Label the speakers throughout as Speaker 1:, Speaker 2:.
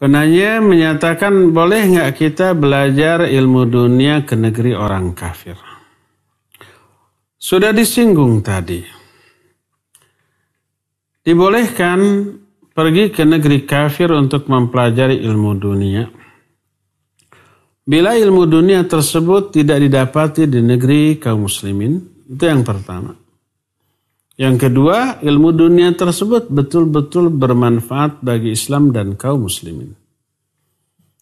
Speaker 1: Penanya menyatakan boleh nggak kita belajar ilmu dunia ke negeri orang kafir? Sudah disinggung tadi. Dibolehkan pergi ke negeri kafir untuk mempelajari ilmu dunia. Bila ilmu dunia tersebut tidak didapati di negeri kaum muslimin, itu yang pertama. Yang kedua, ilmu dunia tersebut betul-betul bermanfaat bagi Islam dan kaum muslimin.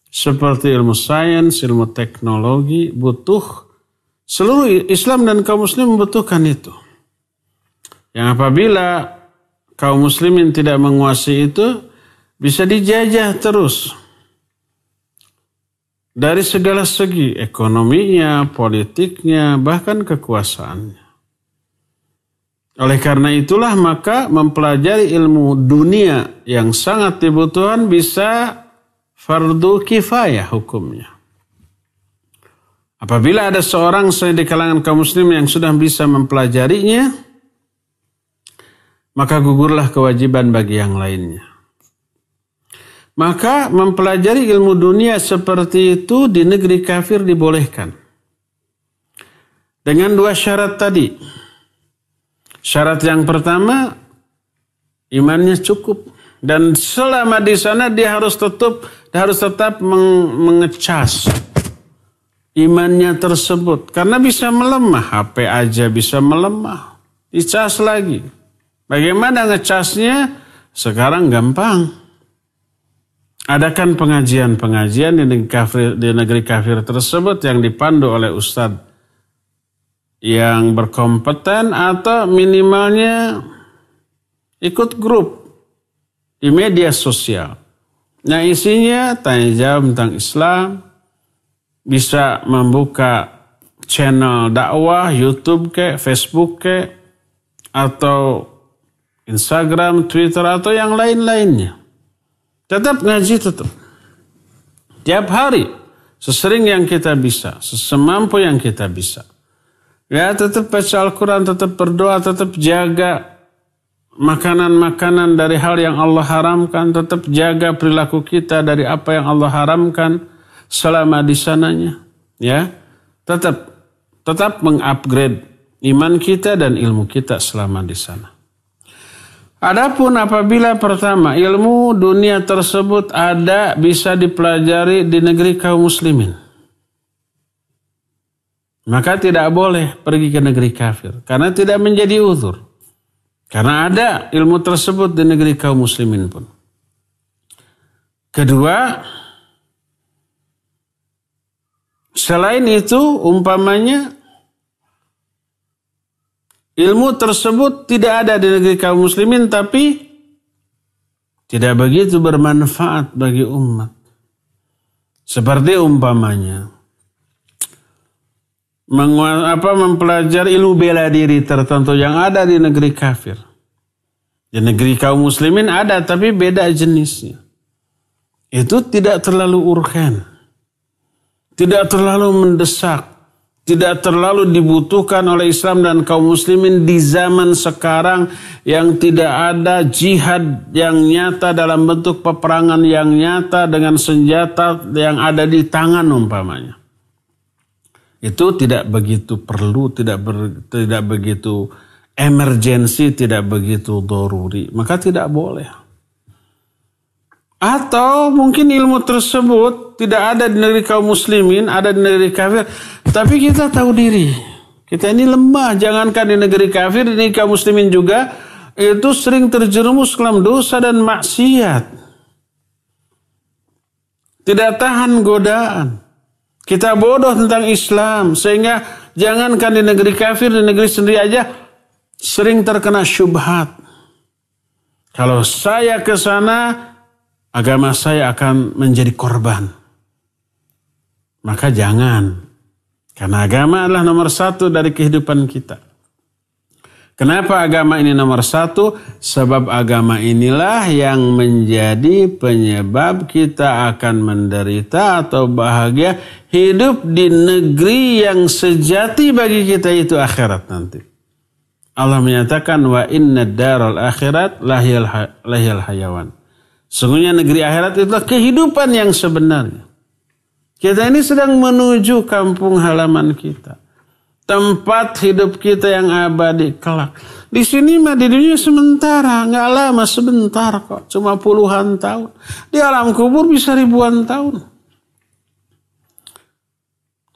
Speaker 1: Seperti ilmu sains, ilmu teknologi, butuh seluruh Islam dan kaum muslim membutuhkan itu. Yang apabila kaum muslimin tidak menguasai itu, bisa dijajah terus. Dari segala segi, ekonominya, politiknya, bahkan kekuasaannya. Oleh karena itulah maka mempelajari ilmu dunia yang sangat dibutuhkan bisa fardu kifayah hukumnya. Apabila ada seorang saya di kalangan kaum muslim yang sudah bisa mempelajarinya, maka gugurlah kewajiban bagi yang lainnya. Maka mempelajari ilmu dunia seperti itu di negeri kafir dibolehkan. Dengan dua syarat tadi. Syarat yang pertama, imannya cukup. Dan selama di sana dia harus tetap dia harus tetap meng mengecas imannya tersebut. Karena bisa melemah, HP aja bisa melemah. Dicas lagi. Bagaimana ngecasnya? Sekarang gampang. Adakan pengajian-pengajian di negeri kafir, di negeri kafir tersebut yang dipandu oleh Ustadz yang berkompeten atau minimalnya ikut grup di media sosial. Nah isinya tanya jawab tentang Islam, bisa membuka channel dakwah, YouTube ke, Facebook ke, atau Instagram, Twitter, atau yang lain-lainnya. Tetap ngaji tetap. Tiap hari, sesering yang kita bisa, sesemampu yang kita bisa. Ya tetap baca Al-Quran, tetap berdoa, tetap jaga makanan-makanan dari hal yang Allah haramkan, tetap jaga perilaku kita dari apa yang Allah haramkan selama di sananya. Ya, tetap tetap mengupgrade iman kita dan ilmu kita selama di sana. Adapun apabila pertama ilmu dunia tersebut ada bisa dipelajari di negeri kaum muslimin maka tidak boleh pergi ke negeri kafir. Karena tidak menjadi uzur. Karena ada ilmu tersebut di negeri kaum muslimin pun. Kedua, selain itu umpamanya ilmu tersebut tidak ada di negeri kaum muslimin tapi tidak begitu bermanfaat bagi umat. Seperti umpamanya, apa mempelajari ilmu bela diri tertentu yang ada di negeri kafir. Di negeri kaum muslimin ada tapi beda jenisnya. Itu tidak terlalu urgen. Tidak terlalu mendesak. Tidak terlalu dibutuhkan oleh Islam dan kaum muslimin di zaman sekarang yang tidak ada jihad yang nyata dalam bentuk peperangan yang nyata dengan senjata yang ada di tangan umpamanya itu tidak begitu perlu, tidak ber, tidak begitu emergensi, tidak begitu doruri, maka tidak boleh. Atau mungkin ilmu tersebut tidak ada di negeri kaum muslimin, ada di negeri kafir, tapi kita tahu diri. Kita ini lemah, jangankan di negeri kafir, di negeri kaum muslimin juga itu sering terjerumus dalam dosa dan maksiat. Tidak tahan godaan. Kita bodoh tentang Islam sehingga jangankan di negeri kafir di negeri sendiri aja sering terkena syubhat. Kalau saya ke sana agama saya akan menjadi korban. Maka jangan. Karena agama adalah nomor satu dari kehidupan kita. Kenapa agama ini nomor satu? Sebab agama inilah yang menjadi penyebab kita akan menderita atau bahagia hidup di negeri yang sejati bagi kita itu akhirat nanti. Allah menyatakan wa inna darul akhirat lahil lahil hayawan. Sungguhnya negeri akhirat itulah kehidupan yang sebenarnya. Kita ini sedang menuju kampung halaman kita tempat hidup kita yang abadi kelak. Di sini mah di dunia sementara, nggak lama sebentar kok, cuma puluhan tahun. Di alam kubur bisa ribuan tahun.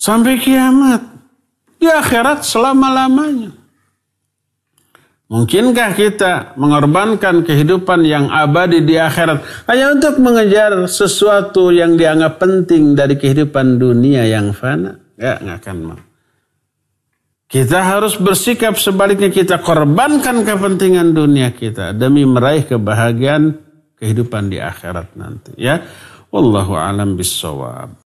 Speaker 1: Sampai kiamat. Di akhirat selama-lamanya. Mungkinkah kita mengorbankan kehidupan yang abadi di akhirat hanya untuk mengejar sesuatu yang dianggap penting dari kehidupan dunia yang fana? Ya, nggak akan mau. Kita harus bersikap sebaliknya kita korbankan kepentingan dunia kita demi meraih kebahagiaan kehidupan di akhirat nanti ya. Wallahu alam bissawab.